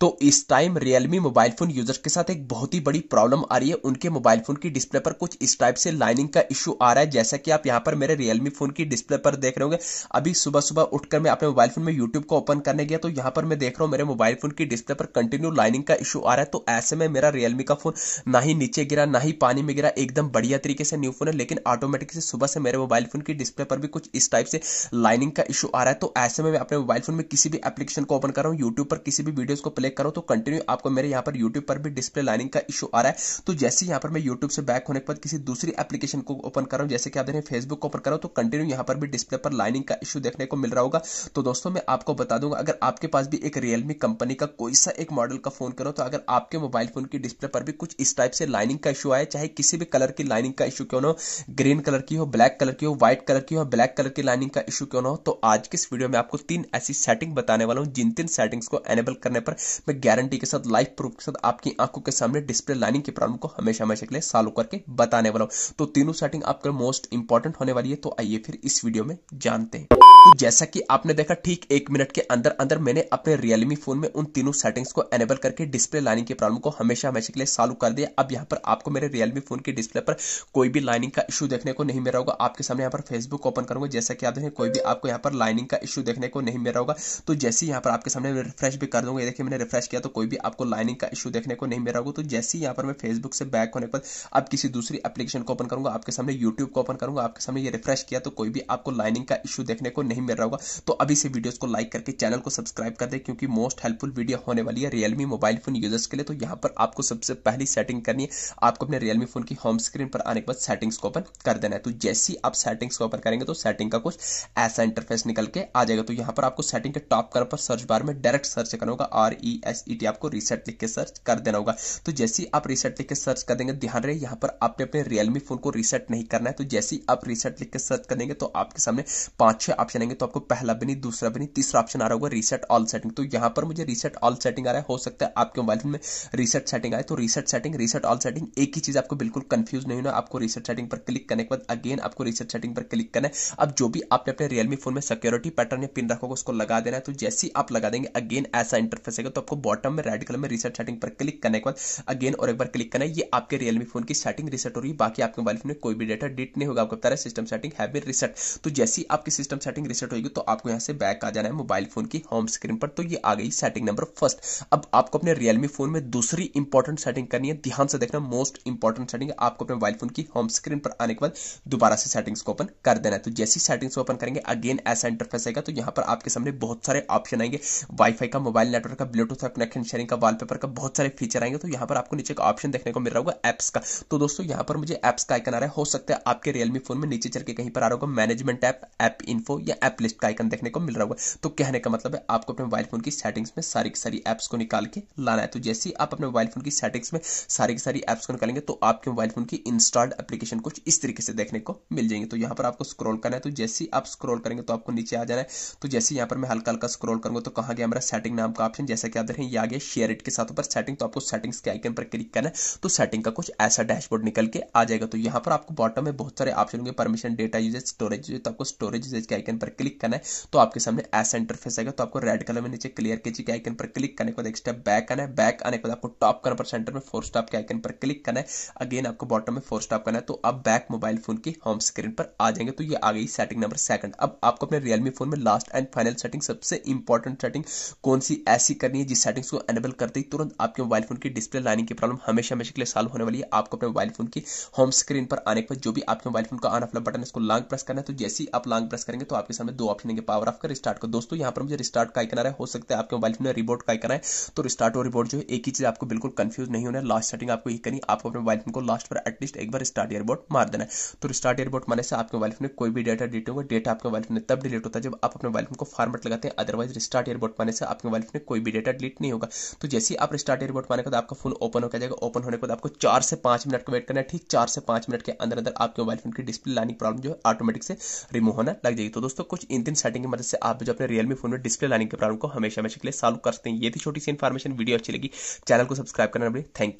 तो इस time Realme mobile phone users के साथ एक बहुत ही बड़ी प्रॉब्लम आ रही है उनके मोबाइल फोन की डिस्प्ले पर कुछ इस टाइप से लाइनिंग का इशू आ रहा है जैसा कि आप यहाँ पर मेरे रियलमी फोन की डिस्प्ले पर देख रहे होंगे अभी सुबह सुबह उठकर मैं अपने मोबाइल फोन में यूट्यूब को ओपन करने गया तो यहाँ पर मैं देख रहा हूँ मेरे मोबाइल फोन की डिस्प्ले पर कंटिन्यू लाइनिंग का इशू आ रहा है तो ऐसे में मेरा रियलमी का फोन ना ही नीचे गिरा ना ही पानी में गिरा एकदम बढ़िया तरीके से न्यू फोन है लेकिन ऑटोमेटिक से सुबह से मेरे मोबाइल फोन की डिस्प्ले पर भी कुछ इस टाइप से लाइनिंग का इशू आ रहा है तो ऐसे में मैं अपने मोबाइल फोन में किसी भी एप्लीकेशन को ओपन कर रहा हूँ यूट्यूब पर किसी भी वीडियो को प्ले सेलेक्ट करो तो कंटिन्यू आपको मेरे यहाँ पर यूट्यूब पर भी डिस्प्ले लाइनिंग का इशू आ रहा है तो जैसे यहाँ पर मैं यूट्यूब से बैक होने के बाद किसी दूसरी एप्लीकेशन को ओपन कर रहा हूँ जैसे कि आप देखें फेसबुक को ओपन करो तो कंटिन्यू यहाँ पर भी डिस्प्ले पर लाइनिंग का इशू देखने को मिल रहा होगा तो दोस्तों मैं आपको बता दूंगा अगर आपके पास भी एक रियलमी कंपनी का कोई सा एक मॉडल का फोन करो तो अगर आपके मोबाइल फोन की डिस्प्ले पर भी कुछ इस टाइप से लाइनिंग का इशू आए चाहे किसी भी कलर की लाइनिंग का इशू क्यों ना हो ग्रीन कलर की हो ब्लैक कलर की हो व्हाइट कलर की हो ब्लैक कलर की लाइनिंग का इशू क्यों ना हो तो आज की इस वीडियो में आपको तीन ऐसी सेटिंग बताने वाला हूं जिन तीन सेटिंग्स को एनेबल करने पर मैं गारंटी के साथ लाइफ प्रूफ के साथ आपकी आंखों के सामने डिस्प्ले लाइनिंग के प्रॉब्लम को हमेशा हमेशा के लिए सॉल्व करके बताने वाला हूँ तो तीनों सेटिंग आपके मोस्ट इंपॉर्टेंट होने वाली है तो आइए फिर इस वीडियो में जानते हैं तो जैसा कि आपने देखा ठीक एक मिनट के अंदर अंदर मैंने अपने रियलमी फोन में उन तीनों सेटिंग्स को एनेबल करके डिस्प्ले लाइनिंग के प्रॉब्लम को हमेशा हमेशा के लिए सॉल्व कर दिया अब यहाँ पर आपको मेरे रियलमी फोन के डिस्प्ले पर कोई भी लाइनिंग का इशू देखने को नहीं मिल रहा होगा आपके सामने यहाँ पर फेसबुक ओपन करूंगा जैसा कि आप देखें कोई भी आपको यहाँ पर लाइनिंग का इशू देखने को नहीं मिल रहा होगा तो जैसे यहाँ पर आपके सामने रिफ्रेश भी कर दूंगा देखिए मैंने रिफ्रेश किया तो कोई भी आपको लाइनिंग का इशू देखने को नहीं मिल रहा होगा तो जैसे ही यहाँ पर मैं फेसबुक से बैक होने पर अब किसी दूसरी एप्लीकेशन को ओपन करूंगा आपके सामने यूट्यूब को ओपन करूंगा आपके सामने ये रिफ्रेश किया तो कोई भी आपको लाइनिंग का इशू देखने को नहीं मिल रहा होगा तो अभी से वीडियो को लाइक करके चैनल को सब्सक्राइब कर दे क्योंकि मोस्ट हेल्पफुल वीडियो होने वाली है रियलमी मोबाइल फोन यूजर्स के लिए तो यहाँ पर आपको सबसे पहली सेटिंग करनी है आपको अपने रियलमी फोन की होम स्क्रीन पर आने के बाद सेटिंग्स को ओपन कर देना है तो जैसी आप सेटिंग्स को ओपन करेंगे तो सेटिंग का कुछ ऐसा इंटरफेस निकल के आ जाएगा तो यहाँ पर आपको सेटिंग के टॉप कर पर सर्च बार में डायरेक्ट सर्च करना होगा R E e S E T आपको रिसेट लिख के सर्च कर देना होगा तो जैसे आप रिसेट लिख के सर्च कर देंगे ध्यान रहे यहाँ पर आपने अपने रियलमी फोन को रिसेट नहीं करना है तो जैसे ही आप रिसेट लिख के सर्च कर देंगे तो आपके सामने पांच छह ऑप्शन आएंगे तो आपको पहला भी नहीं दूसरा भी नहीं तीसरा ऑप्शन आ रहा होगा रिसेट ऑल सेटिंग तो यहाँ पर मुझे रिसेट ऑल सेटिंग आ रहा है हो सकता है आपके मोबाइल में रिसेट सेटिंग आए तो reset setting reset all setting एक ही चीज आपको बिल्कुल कंफ्यूज नहीं होना आपको रिसेट सेटिंग पर क्लिक करने के बाद अगेन आपको रिसेट सेटिंग पर क्लिक करना है अब जो भी आपने अपने रियलमी फोन में सिक्योरिटी पैटर्न या पिन रखोगे उसको लगा देना है तो जैसे ही आप लगा देंगे अगेन ऐसा इंटरफेस आएगा तो आपको बॉटम में रेड कलर में रिसेट सेटिंग पर क्लिक करने के बाद अगेन और एक बार क्लिक करना है ये आपके रियलमी फोन की सेटिंग रिसेट हो रही है बाकी आपके मोबाइल फोन में कोई भी डेटा डिट नहीं होगा आपको बता रहा है सिस्टम सेटिंग है भी रिसेट तो जैसी आपकी सिस्टम सेटिंग रिसेट होगी तो आपको यहाँ से बैक आ जाना है मोबाइल फोन की होम स्क्रीन पर तो ये आ गई सेटिंग नंबर फर्स्ट अब आपको अपने रियलमी फोन में दूसरी इंपॉर्टेंट सेटिंग करनी है ध्यान से देखना मोस्ट इंपॉर्टेंट सेटिंग आपको अपने मोबाइल फोन की होम स्क्रीन पर आने के बाद दोबारा से सेटिंग्स को ओपन कर देना है तो जैसी सेटिंग्स ओपन करेंगे अगेन ऐसा इंटरफेस आएगा तो यहाँ पर आपके सामने बहुत सारे ऑप्शन आएंगे वाईफाई का मोबाइल नेटवर्क का ब्लूटूथ साथ कनेक्शन शेयरिंग का वॉलपेपर का बहुत सारे फीचर आएंगे तो यहाँ पर आपको नीचे का ऑप्शन देखने को मिल रहा होगा एप्स का तो दोस्तों यहाँ पर मुझे एप्स का आइकन आ रहा है हो सकता है आपके रियलमी फोन में नीचे चल के कहीं पर आ रहा होगा मैनेजमेंट ऐप ऐप इन्फो या एप लिस्ट का आइकन देखने को मिल रहा होगा तो कहने का मतलब है आपको अपने मोबाइल फोन की सेटिंग्स में सारी की सारी एप्स को निकाल के लाना है तो जैसे ही आप अपने मोबाइल फोन की सेटिंग्स में सारी की सारी एप्स को निकालेंगे तो आपके मोबाइल फोन की इंस्टॉल्ड एप्लीकेशन कुछ इस तरीके से देखने को मिल जाएंगे तो यहाँ पर आपको स्क्रॉल करना है तो जैसे ही आप स्क्रॉल करेंगे तो आपको नीचे आ जाना है तो जैसे यहाँ पर मैं हल्का हल्का स्क्रॉल करूंगा तो कहाँ गया मेरा सेटिंग नाम का ऑप्शन जैसा कि आप अंदर ही आगे शेयर इट के साथ ऊपर सेटिंग तो आपको सेटिंग्स के आइकन पर क्लिक करना है तो सेटिंग का कुछ ऐसा डैशबोर्ड निकल के आ जाएगा तो यहाँ पर आपको बॉटम में बहुत सारे ऑप्शन होंगे permission data usage storage usage तो आपको स्टोरेज यूजेज के आइकन पर क्लिक करना है तो आपके सामने ऐसा इंटरफेस आएगा तो आपको रेड कलर में नीचे क्लियर के के आइकन पर क्लिक करने के बाद एक स्टेप बैक आना है बैक आने के बाद आपको टॉप करना पर सेंटर में फोर स्टॉप के आइकन पर क्लिक करना है अगेन आपको बॉटम में फोर स्टॉप करना है तो आप बैक मोबाइल फोन की होम स्क्रीन पर आ जाएंगे तो ये आ गई सेटिंग नंबर सेकंड अब आपको अपने रियलमी फोन में लास्ट एंड फाइनल सेटिंग सबसे इंपॉर्टेंट सेटिंग कौन सी ऐसी करनी है जिस सेटिंग्स को एनेबल करते ही तुरंत आपके मोबाइल फोन की डिस्प्ले लाइनिंग की प्रॉब्लम हमेशा हमेशा के लिए सॉल्व होने वाली है आपको अपने मोबाइल फोन की होम स्क्रीन पर आने पर जो भी आपके मोबाइल फोन का ऑन ऑफ बटन इसको लॉन्ग प्रेस करना है तो जैसे ही आप लॉन्ग प्रेस करेंगे तो आपके सामने दो ऑप्शन है पावर ऑफ कर स्टार्ट कर दोस्तों यहाँ पर मुझे रिस्टार्ट का आइकन आ रहा है हो सकता है आपके मोबाइल फोन में रिबोट का आइकन है तो रिस्टार्ट और रिबोट जो है एक ही चीज आपको बिल्कुल कंफ्यूज नहीं होना है लास्ट सेटिंग आपको यही करनी आपको अपने मोबाइल फोन को लास्ट पर एटलीस्ट एक बार स्टार्ट एयरबोट मार देना है तो स्टार्ट एयरबोट मारने से आपके मोबाइल फोन में कोई भी डेटा डिलीट होगा डेटा आपके मोबाइल फोन में तब डिलीट होता है जब आप अपने मोबाइल फोन को फॉर्मेट लगाते हैं अदरवाइज रिस्टार्ट एयरबोट मारने से आपके मोबाइल फोन में कोई भी डेटा डिलीट नहीं होगा तो जैसे आप स्टार्ट रिपोर्ट पाने के बाद आपका फोन ओपन होकर जाएगा ओपन होने के बाद आपको चार से पांच मिनट को वेट करना है ठीक चार से पांच मिनट के अंदर अंदर आपके मोबाइल फोन की डिस्प्ले लाइनिंग प्रॉब्लम जो है ऑटोमेटिक से रिमूव होना लग जाएगी तो दोस्तों कुछ इन दिन सेटिंग की मदद से आप जो अपने रियलमी फोन में डिस्प्ले लाइनिंग के प्रॉब्लम को हमेशा हमेशा के लिए सॉल्व कर सकते हैं ये थी छोटी सी इन्फॉर्मेशन वीडियो अच्छी लगी चैनल को सब्सक्राइब करना थैंक यू